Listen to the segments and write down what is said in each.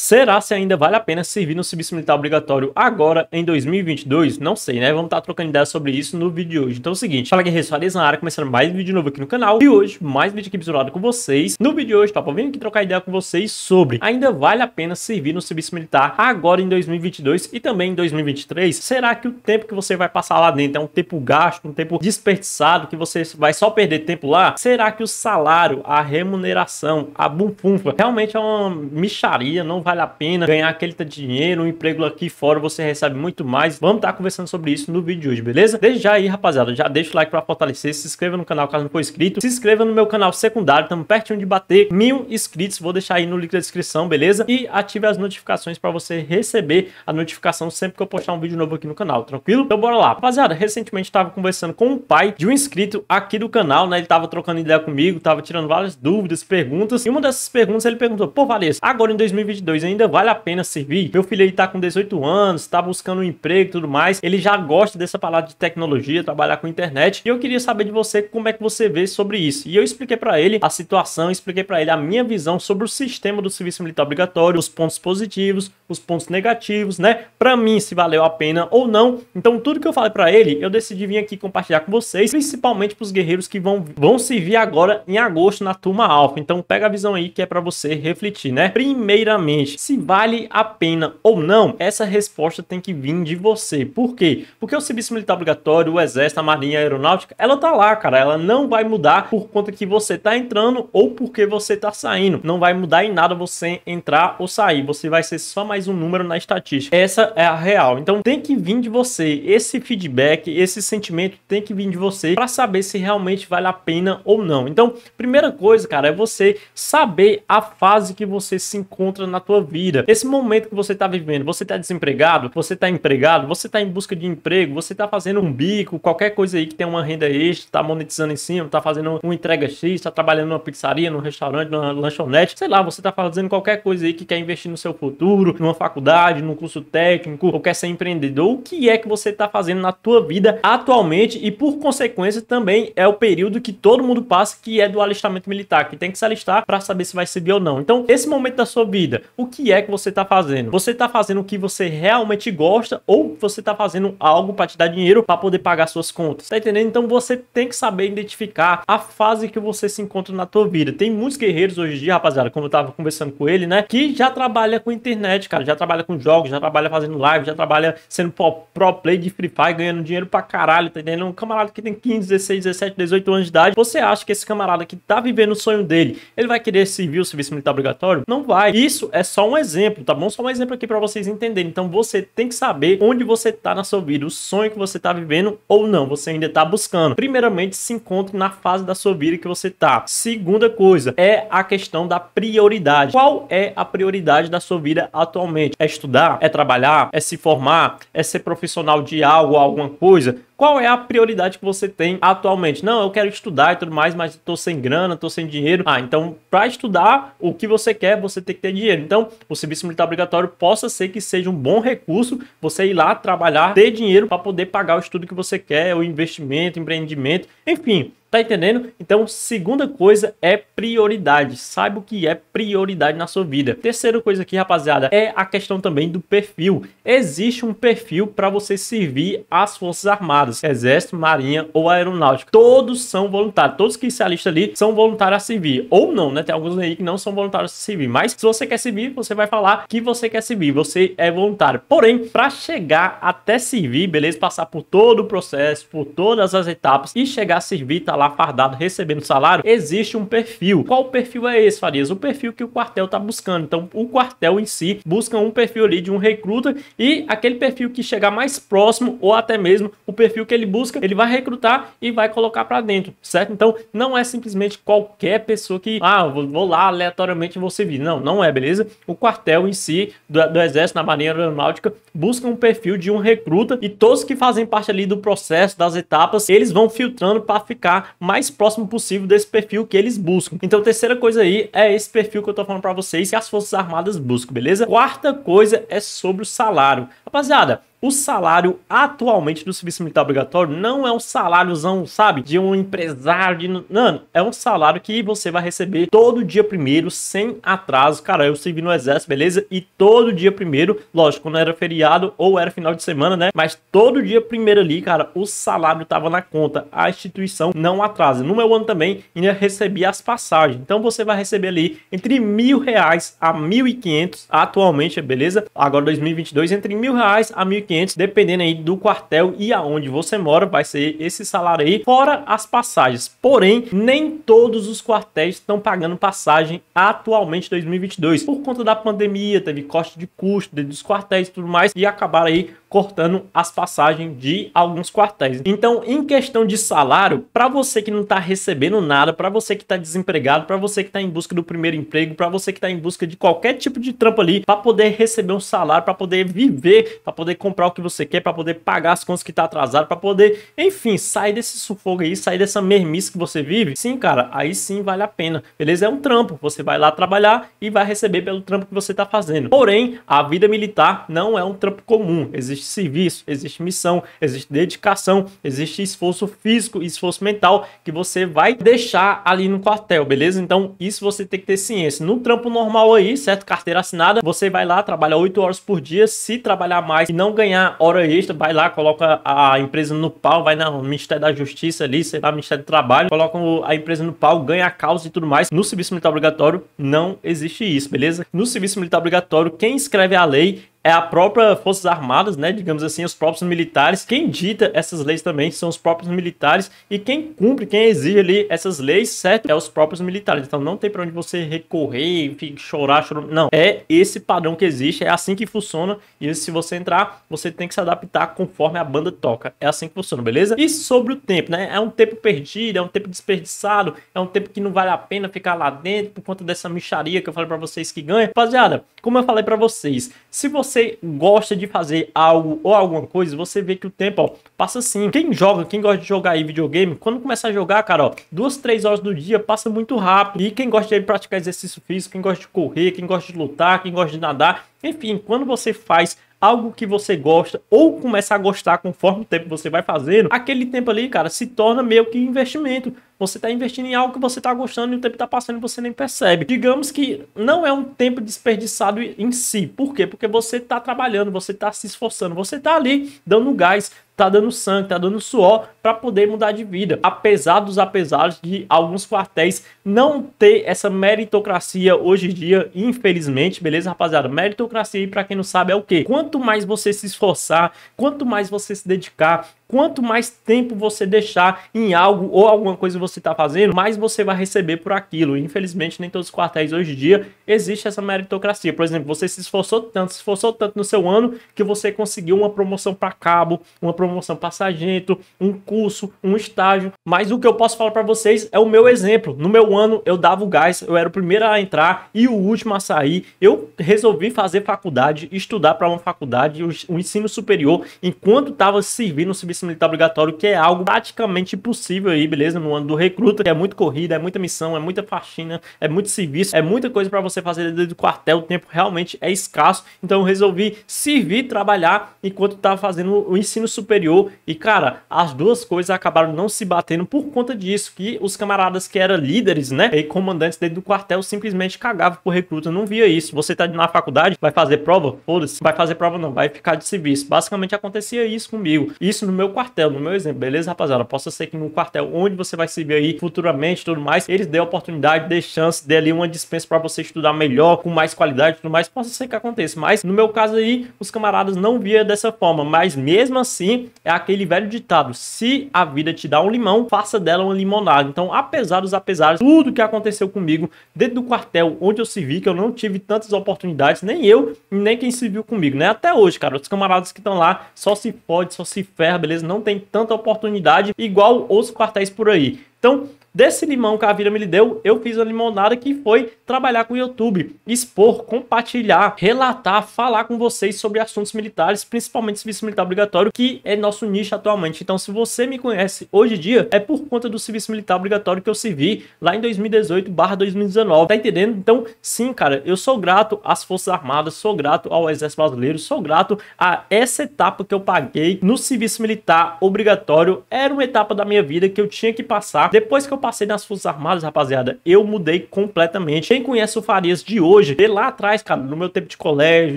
Será se ainda vale a pena servir no serviço militar obrigatório agora em 2022? Não sei, né? Vamos estar tá trocando ideias sobre isso no vídeo de hoje. Então é o seguinte, fala guerreiros, Farias na área, começando mais um vídeo novo aqui no canal. E hoje, mais um vídeo aqui misturado com vocês. No vídeo de hoje, tá? Vim aqui trocar ideia com vocês sobre ainda vale a pena servir no serviço militar agora em 2022 e também em 2023? Será que o tempo que você vai passar lá dentro é um tempo gasto, um tempo desperdiçado, que você vai só perder tempo lá? Será que o salário, a remuneração, a bufunfa realmente é uma micharia, não vale a pena ganhar aquele dinheiro, um emprego aqui fora você recebe muito mais. Vamos estar tá conversando sobre isso no vídeo de hoje, beleza? Desde já aí, rapaziada, já deixa o like para fortalecer, se inscreva no canal caso não for inscrito, se inscreva no meu canal secundário, estamos pertinho de bater mil inscritos, vou deixar aí no link da descrição, beleza? E ative as notificações para você receber a notificação sempre que eu postar um vídeo novo aqui no canal, tranquilo? Então bora lá. Rapaziada, recentemente estava conversando com o pai de um inscrito aqui do canal, né? Ele estava trocando ideia comigo, estava tirando várias dúvidas, perguntas, e uma dessas perguntas ele perguntou, pô, Valês, agora em 2022 2 ainda vale a pena servir? Meu filho aí tá com 18 anos, tá buscando um emprego e tudo mais, ele já gosta dessa palavra de tecnologia, trabalhar com internet, e eu queria saber de você como é que você vê sobre isso. E eu expliquei para ele a situação, expliquei para ele a minha visão sobre o sistema do serviço militar obrigatório, os pontos positivos, os pontos negativos, né? Para mim se valeu a pena ou não. Então tudo que eu falei para ele, eu decidi vir aqui compartilhar com vocês, principalmente para os guerreiros que vão vão servir agora em agosto na turma alfa. Então pega a visão aí que é para você refletir, né? Primeiramente cliente. Se vale a pena ou não, essa resposta tem que vir de você. Por quê? Porque o serviço militar obrigatório, o exército, a marinha, a aeronáutica, ela tá lá, cara. Ela não vai mudar por conta que você tá entrando ou porque você tá saindo. Não vai mudar em nada você entrar ou sair. Você vai ser só mais um número na estatística. Essa é a real. Então tem que vir de você. Esse feedback, esse sentimento tem que vir de você para saber se realmente vale a pena ou não. Então, primeira coisa, cara, é você saber a fase que você se encontra na tua vida. Esse momento que você está vivendo, você está desempregado, você está empregado, você está em busca de emprego, você está fazendo um bico, qualquer coisa aí que tem uma renda extra, está monetizando em cima, está fazendo uma entrega X, está trabalhando numa pizzaria, num restaurante, numa lanchonete, sei lá, você está fazendo qualquer coisa aí que quer investir no seu futuro, numa faculdade, num curso técnico, ou quer ser empreendedor, o que é que você está fazendo na tua vida atualmente e por consequência também é o período que todo mundo passa que é do alistamento militar, que tem que se alistar para saber se vai servir ou não. Então, esse momento da sua vida, o que é que você está fazendo. Você está fazendo o que você realmente gosta ou você está fazendo algo para te dar dinheiro para poder pagar suas contas. Tá entendendo? Então você tem que saber identificar a fase que você se encontra na tua vida. Tem muitos guerreiros hoje em dia, rapaziada, como eu tava conversando com ele, né, que já trabalha com internet, cara, já trabalha com jogos, já trabalha fazendo live, já trabalha sendo pro, pro play de Free Fire, ganhando dinheiro pra caralho, tá entendendo? Um camarada que tem 15, 16, 17, 18 anos de idade, você acha que esse camarada que tá vivendo o sonho dele, ele vai querer servir o serviço militar obrigatório? Não vai. Isso é só um exemplo, tá bom? Só um exemplo aqui para vocês entenderem. Então você tem que saber onde você tá na sua vida, o sonho que você tá vivendo ou não, você ainda tá buscando. Primeiramente, se encontre na fase da sua vida que você tá. Segunda coisa é a questão da prioridade. Qual é a prioridade da sua vida atualmente? É estudar? É trabalhar? É se formar? É ser profissional de algo, alguma coisa? qual é a prioridade que você tem atualmente. Não, eu quero estudar e tudo mais, mas estou sem grana, estou sem dinheiro. Ah, então para estudar o que você quer, você tem que ter dinheiro. Então, o serviço militar obrigatório possa ser que seja um bom recurso você ir lá trabalhar, ter dinheiro para poder pagar o estudo que você quer, o investimento, empreendimento, enfim. Tá entendendo? Então, segunda coisa é prioridade. Saiba o que é prioridade na sua vida. Terceira coisa aqui, rapaziada, é a questão também do perfil. Existe um perfil para você servir às Forças Armadas, Exército, Marinha ou Aeronáutica. Todos são voluntários. Todos que se alistam ali são voluntários a servir. Ou não, né? Tem alguns aí que não são voluntários a servir. Mas se você quer servir, você vai falar que você quer servir. Você é voluntário. Porém, para chegar até servir, beleza? Passar por todo o processo, por todas as etapas e chegar a servir, tá lá fardado recebendo salário, existe um perfil. Qual perfil é esse, Farias? O perfil que o quartel está buscando. Então, o quartel em si busca um perfil ali de um recruta e aquele perfil que chegar mais próximo ou até mesmo o perfil que ele busca, ele vai recrutar e vai colocar para dentro, certo? Então, não é simplesmente qualquer pessoa que, ah, vou lá aleatoriamente você vir. Não, não é, beleza? O quartel em si do, do Exército na Marinha Aeronáutica busca um perfil de um recruta e todos que fazem parte ali do processo, das etapas, eles vão filtrando para ficar mais próximo possível desse perfil que eles buscam. Então, terceira coisa aí é esse perfil que eu tô falando para vocês que as Forças Armadas buscam, beleza? Quarta coisa é sobre o salário. Rapaziada, o salário atualmente do serviço militar obrigatório não é um saláriozão, sabe? De um empresário. De... Não, é um salário que você vai receber todo dia primeiro, sem atraso. Cara, eu servi no exército, beleza? E todo dia primeiro, lógico, quando era feriado ou era final de semana, né? Mas todo dia primeiro ali, cara, o salário tava na conta. A instituição não atrasa. No meu ano também, ainda recebi as passagens. Então você vai receber ali entre mil reais a mil e quinhentos atualmente, beleza? Agora 2022, entre mil reais a mil dependendo aí do quartel e aonde você mora, vai ser esse salário aí, fora as passagens. Porém, nem todos os quartéis estão pagando passagem atualmente 2022, por conta da pandemia, teve corte de custo dos quartéis e tudo mais, e acabaram aí cortando as passagens de alguns quartéis. Então, em questão de salário, para você que não está recebendo nada, para você que está desempregado, para você que está em busca do primeiro emprego, para você que está em busca de qualquer tipo de trampo ali, para poder receber um salário, para poder viver, para poder comprar o que você quer, para poder pagar as contas que está atrasado, para poder, enfim, sair desse sufoco aí, sair dessa mermice que você vive. Sim, cara, aí sim vale a pena. Beleza? É um trampo. Você vai lá trabalhar e vai receber pelo trampo que você está fazendo. Porém, a vida militar não é um trampo comum. Existe existe serviço, existe missão, existe dedicação, existe esforço físico, esforço mental que você vai deixar ali no quartel, beleza? Então, isso você tem que ter ciência. No trampo normal aí, certo? Carteira assinada, você vai lá, trabalha 8 horas por dia, se trabalhar mais e não ganhar hora extra, vai lá, coloca a empresa no pau, vai no Ministério da Justiça ali, sei lá, Ministério do Trabalho, coloca a empresa no pau, ganha a causa e tudo mais. No serviço militar obrigatório não existe isso, beleza? No serviço militar obrigatório, quem escreve a lei é a própria Forças Armadas, né, digamos assim, os próprios militares, quem dita essas leis também são os próprios militares e quem cumpre, quem exige ali essas leis, certo? É os próprios militares. Então não tem para onde você recorrer, enfim, chorar, chorar, não. É esse padrão que existe, é assim que funciona e se você entrar, você tem que se adaptar conforme a banda toca. É assim que funciona, beleza? E sobre o tempo, né? É um tempo perdido, é um tempo desperdiçado, é um tempo que não vale a pena ficar lá dentro por conta dessa micharia que eu falei para vocês que ganha. Rapaziada, como eu falei para vocês, se você você gosta de fazer algo ou alguma coisa, você vê que o tempo ó, passa assim. Quem joga, quem gosta de jogar aí videogame, quando começa a jogar, cara, ó, duas, três horas do dia passa muito rápido. E quem gosta de praticar exercício físico, quem gosta de correr, quem gosta de lutar, quem gosta de nadar, enfim, quando você faz algo que você gosta ou começa a gostar conforme o tempo você vai fazendo, aquele tempo ali, cara, se torna meio que investimento. Você está investindo em algo que você está gostando e o tempo está passando e você nem percebe. Digamos que não é um tempo desperdiçado em si. Por quê? Porque você está trabalhando, você está se esforçando, você está ali dando gás, tá dando sangue, tá dando suor para poder mudar de vida. Apesar dos apesar de alguns quartéis não ter essa meritocracia hoje em dia, infelizmente, beleza, rapaziada? Meritocracia, para quem não sabe, é o quê? Quanto mais você se esforçar, quanto mais você se dedicar, Quanto mais tempo você deixar em algo ou alguma coisa você está fazendo, mais você vai receber por aquilo. Infelizmente, nem todos os quartéis hoje em dia existe essa meritocracia. Por exemplo, você se esforçou tanto, se esforçou tanto no seu ano que você conseguiu uma promoção para cabo, uma promoção para sargento, um curso, um estágio. Mas o que eu posso falar para vocês é o meu exemplo. No meu ano, eu dava o gás, eu era o primeiro a entrar e o último a sair. Eu resolvi fazer faculdade, estudar para uma faculdade, o um ensino superior, enquanto estava servindo o serviço serviço militar obrigatório, que é algo praticamente impossível aí, beleza? No ano do recruta, que é muito corrida, é muita missão, é muita faxina, é muito serviço, é muita coisa para você fazer dentro do quartel, o tempo realmente é escasso. Então eu resolvi servir, trabalhar enquanto estava fazendo o ensino superior e, cara, as duas coisas acabaram não se batendo por conta disso, que os camaradas que eram líderes, né, e comandantes dentro do quartel simplesmente cagavam por recruta, não via isso. Você tá na faculdade, vai fazer prova? Foda-se, vai fazer prova não, vai ficar de serviço. Basicamente acontecia isso comigo. Isso no meu meu quartel, no meu exemplo, beleza, rapaziada? posso ser que no quartel onde você vai servir aí futuramente tudo mais, eles dê oportunidade, dê chance, dê ali uma dispensa para você estudar melhor, com mais qualidade tudo mais. Possa ser que aconteça, mas no meu caso aí, os camaradas não via dessa forma, mas mesmo assim, é aquele velho ditado: se a vida te dá um limão, faça dela uma limonada. Então, apesar dos apesares, tudo que aconteceu comigo dentro do quartel onde eu servi, que eu não tive tantas oportunidades, nem eu, nem quem serviu comigo, né? Até hoje, cara, os camaradas que estão lá só se pode, só se ferra, beleza? vezes não tem tanta oportunidade igual os quartéis por aí. Então, Desse limão que a vida me deu, eu fiz uma limonada que foi trabalhar com o YouTube, expor, compartilhar, relatar, falar com vocês sobre assuntos militares, principalmente serviço militar obrigatório, que é nosso nicho atualmente. Então, se você me conhece hoje em dia, é por conta do serviço militar obrigatório que eu servi lá em 2018/2019. Tá entendendo? Então, sim, cara, eu sou grato às Forças Armadas, sou grato ao Exército Brasileiro, sou grato a essa etapa que eu paguei no serviço militar obrigatório. Era uma etapa da minha vida que eu tinha que passar. Depois que eu passei nas Forças Armadas, rapaziada, eu mudei completamente. Quem conhece o Farias de hoje, de lá atrás, cara, no meu tempo de colégio,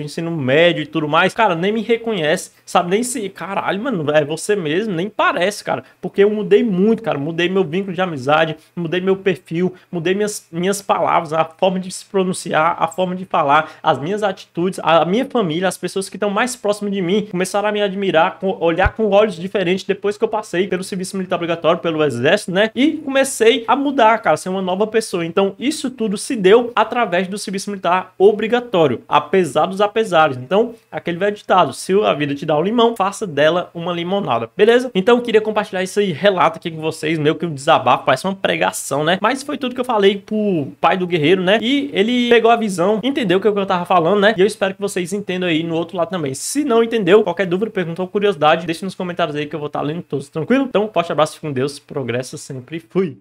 ensino médio e tudo mais, cara, nem me reconhece, sabe? Nem se, caralho, mano, é você mesmo, nem parece, cara, porque eu mudei muito, cara, mudei meu vínculo de amizade, mudei meu perfil, mudei minhas, minhas palavras, a forma de se pronunciar, a forma de falar, as minhas atitudes, a minha família, as pessoas que estão mais próximas de mim começaram a me admirar, olhar com olhos diferentes depois que eu passei pelo serviço militar obrigatório, pelo exército, né? E comecei comecei a mudar, cara, ser uma nova pessoa. Então, isso tudo se deu através do serviço militar obrigatório, apesar dos apesares. Então, aquele velho ditado: se a vida te dá um limão, faça dela uma limonada, beleza? Então, eu queria compartilhar isso aí, relato aqui com vocês, meio que um desabafo, parece uma pregação, né? Mas foi tudo que eu falei pro pai do guerreiro, né? E ele pegou a visão, entendeu o que eu tava falando, né? E eu espero que vocês entendam aí no outro lado também. Se não entendeu, qualquer dúvida, pergunta ou curiosidade, deixa nos comentários aí que eu vou estar tá lendo todos, tranquilo? Então, forte abraço, com Deus, progresso sempre, fui!